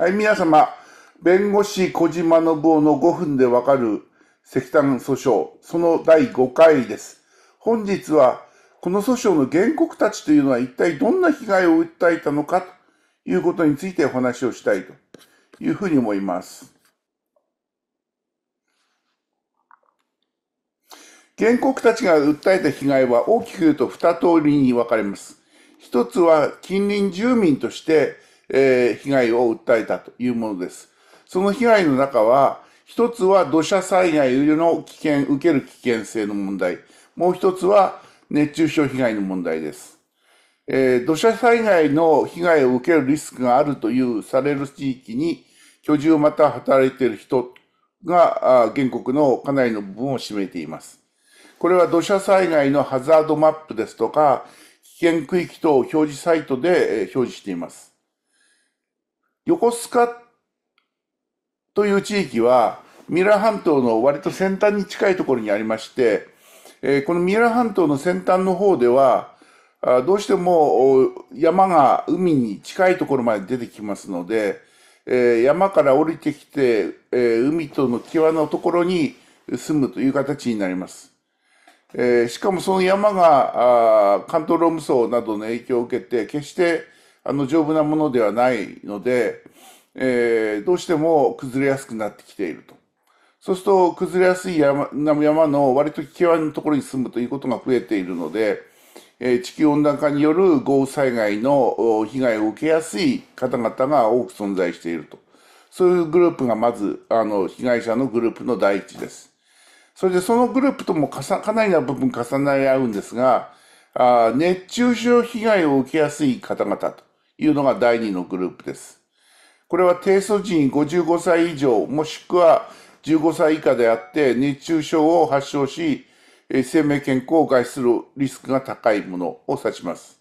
はい、皆様、弁護士小島信夫の5分でわかる石炭訴訟、その第5回です。本日は、この訴訟の原告たちというのは一体どんな被害を訴えたのかということについてお話をしたいというふうに思います。原告たちが訴えた被害は大きく言うと2通りに分かれます。一つは近隣住民としてえー、被害を訴えたというものです。その被害の中は、一つは土砂災害の危険、受ける危険性の問題。もう一つは熱中症被害の問題です。えー、土砂災害の被害を受けるリスクがあるというされる地域に居住また働いている人が原告のかなりの部分を占めています。これは土砂災害のハザードマップですとか、危険区域等を表示サイトで表示しています。横須賀という地域は、ミラー半島の割と先端に近いところにありまして、えー、このミラー半島の先端の方では、あどうしても山が海に近いところまで出てきますので、えー、山から降りてきて、えー、海との際のところに住むという形になります。えー、しかもその山があ関東ローム層などの影響を受けて、決してあの、丈夫なものではないので、えー、どうしても崩れやすくなってきていると。そうすると、崩れやすい山山の割と際のところに住むということが増えているので、えー、地球温暖化による豪雨災害の被害を受けやすい方々が多く存在していると。そういうグループがまず、あの、被害者のグループの第一です。それでそのグループともかさかなりな部分重なり合うんですが、あ熱中症被害を受けやすい方々と。いうのが第2のグループです。これは低素人55歳以上、もしくは15歳以下であって、熱中症を発症し、生命健康を害するリスクが高いものを指します。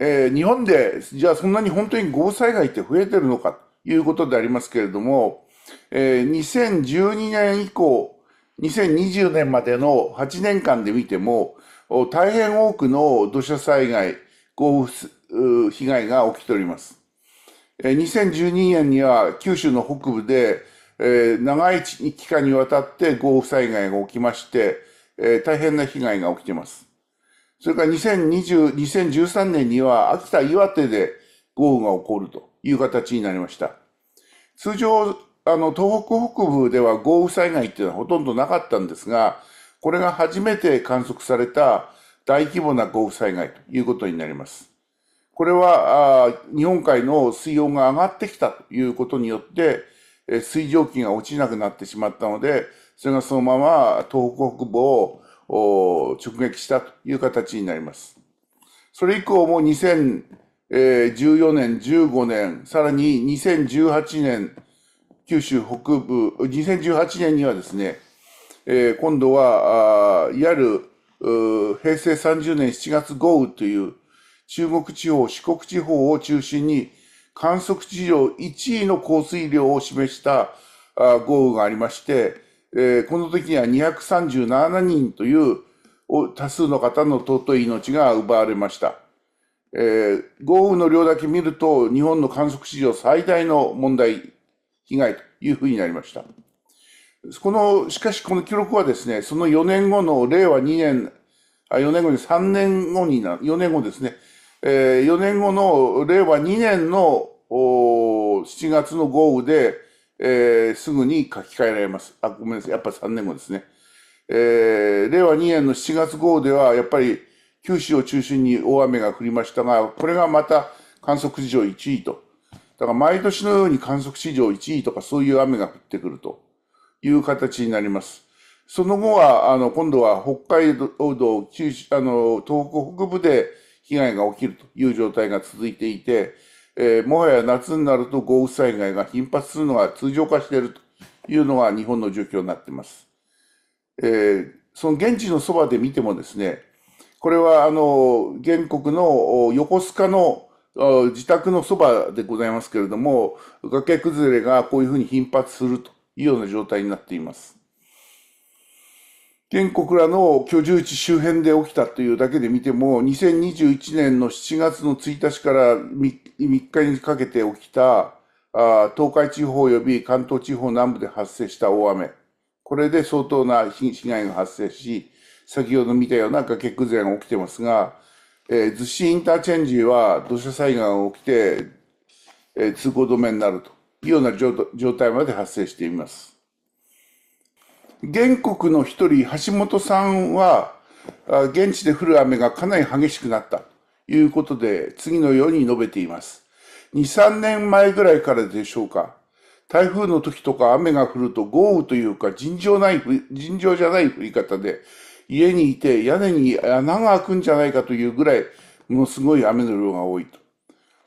えー、日本で、じゃあそんなに本当に豪雨災害って増えてるのかということでありますけれども、えー、2012年以降、2020年までの8年間で見ても、大変多くの土砂災害、豪雨被害が起きております。2012年には九州の北部で、え長い期間にわたって豪雨災害が起きまして、え大変な被害が起きています。それから2020、2013年には秋田、岩手で豪雨が起こるという形になりました。通常、あの、東北北部では豪雨災害っていうのはほとんどなかったんですが、これが初めて観測された大規模な豪雨災害ということになります。これは日本海の水温が上がってきたということによって、水蒸気が落ちなくなってしまったので、それがそのまま東北北部を直撃したという形になります。それ以降も2014年、15年、さらに2018年、九州北部、2018年にはですね、今度は、いわゆる平成30年7月豪雨という中国地方、四国地方を中心に観測史上1位の降水量を示した豪雨がありまして、この時には237人という多数の方の尊い命が奪われました。豪雨の量だけ見ると、日本の観測史上最大の問題、被害というふうになりました。この、しかしこの記録はですね、その4年後の令和2年、あ、4年後に3年後にな、4年後ですね、えー、4年後の令和2年のお7月の豪雨で、えー、すぐに書き換えられます。あ、ごめんなさい。やっぱり3年後ですね。えー、令和2年の7月豪雨では、やっぱり九州を中心に大雨が降りましたが、これがまた観測史上1位と。だから毎年のように観測史上1位とかそういう雨が降ってくると。いう形になります。その後は、あの、今度は北海道、中あの、東北北部で被害が起きるという状態が続いていて、えー、もはや夏になると豪雨災害が頻発するのは通常化しているというのが日本の状況になっています。えー、その現地のそばで見てもですね、これはあの、原告の横須賀の自宅のそばでございますけれども、崖崩れがこういうふうに頻発するというような状態になっています。原告らの居住地周辺で起きたというだけで見ても、2021年の7月の1日から3日にかけて起きた、東海地方及び関東地方南部で発生した大雨。これで相当な被害が発生し、先ほど見たような崖崩れが起きてますが、えー、逗子インターチェンジは土砂災害が起きて、えー、通行止めになると。ような状態まで発生しています。原告の一人、橋本さんは、現地で降る雨がかなり激しくなったということで、次のように述べています。2、3年前ぐらいからでしょうか。台風の時とか雨が降ると豪雨というか尋常ない、尋常じゃない降り方で、家にいて屋根に穴が開くんじゃないかというぐらい、ものすごい雨の量が多いと。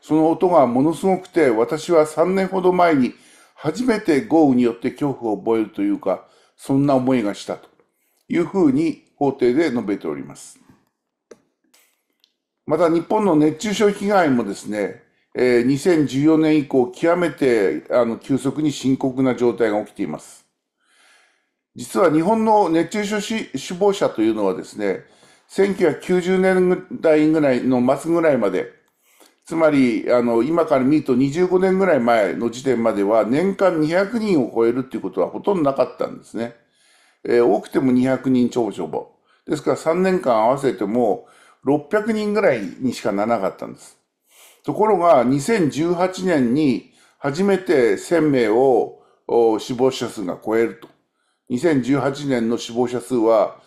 その音がものすごくて、私は3年ほど前に初めて豪雨によって恐怖を覚えるというか、そんな思いがしたというふうに法廷で述べております。また日本の熱中症被害もですね、え2014年以降、極めてあの急速に深刻な状態が起きています。実は日本の熱中症死亡者というのはですね、1990年代ぐらいの末ぐらいまで、つまり、あの、今から見ると25年ぐらい前の時点までは年間200人を超えるっていうことはほとんどなかったんですね。えー、多くても200人超ぼ。ですから3年間合わせても600人ぐらいにしかならなかったんです。ところが2018年に初めて1000名を死亡者数が超えると。2018年の死亡者数は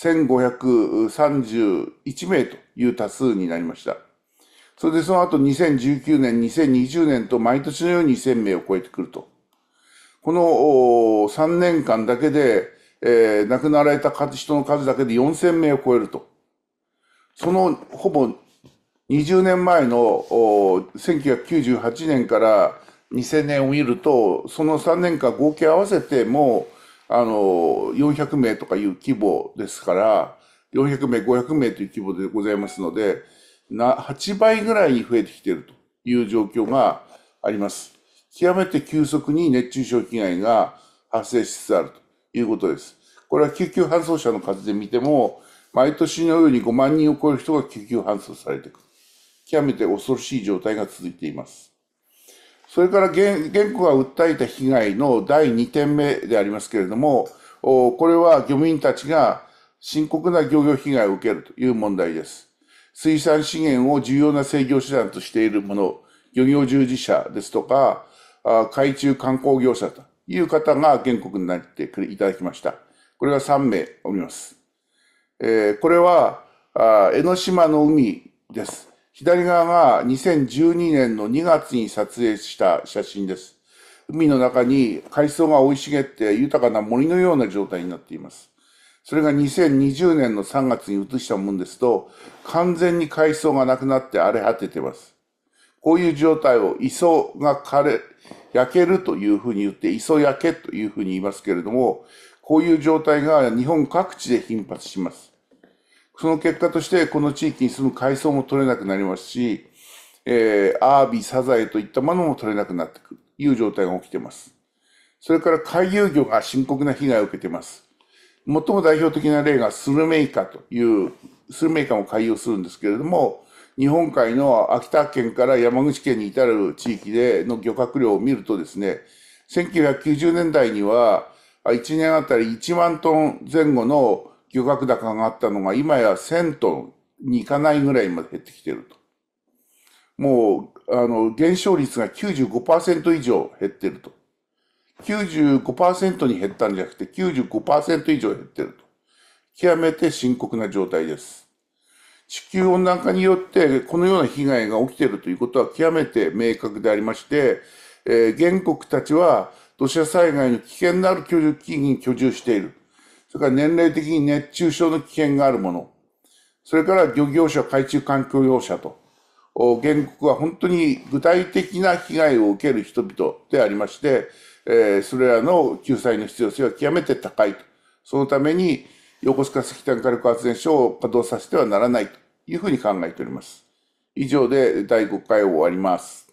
1531名という多数になりました。それでその後2019年、2020年と毎年のように1000名を超えてくると。この3年間だけで、えー、亡くなられた人の数だけで4000名を超えると。そのほぼ20年前の1998年から2000年を見ると、その3年間合計合わせてもう、あの、400名とかいう規模ですから、400名、500名という規模でございますので、な8倍ぐらいに増えてきているという状況があります。極めて急速に熱中症被害が発生しつつあるということです。これは救急搬送者の数で見ても、毎年のように5万人を超える人が救急搬送されていく。極めて恐ろしい状態が続いています。それから原原告が訴えた被害の第2点目でありますけれども、これは漁民たちが深刻な漁業被害を受けるという問題です。水産資源を重要な制御手段としているもの、漁業従事者ですとか、海中観光業者という方が原告になっていただきました。これが3名おります。えー、これは、江ノ島の海です。左側が2012年の2月に撮影した写真です。海の中に海藻が生い茂って豊かな森のような状態になっています。それが2020年の3月に移したもんですと、完全に海藻がなくなって荒れ果ててます。こういう状態を磯が枯れ、焼けるというふうに言って、磯焼けというふうに言いますけれども、こういう状態が日本各地で頻発します。その結果として、この地域に住む海藻も取れなくなりますし、えー、アービ、サザエといったものも取れなくなってくるという状態が起きています。それから海遊魚が深刻な被害を受けています。最も代表的な例がスルメイカという、スルメイカも回遊するんですけれども、日本海の秋田県から山口県に至る地域での漁獲量を見るとですね、1990年代には、1年あたり1万トン前後の漁獲高があったのが、今や1000トンにいかないぐらいまで減ってきていると。もう、あの、減少率が95%以上減っていると。95%に減ったんじゃなくて95%以上減ってると。極めて深刻な状態です。地球温暖化によってこのような被害が起きているということは極めて明確でありまして、えー、原国たちは土砂災害の危険のある居住地域に居住している。それから年齢的に熱中症の危険があるもの。それから漁業者、海中環境業者と、原告は本当に具体的な被害を受ける人々でありまして、えそれらの救済の必要性は極めて高いと。そのために、横須賀石炭火力発電所を稼働させてはならないというふうに考えております。以上で第5回を終わります。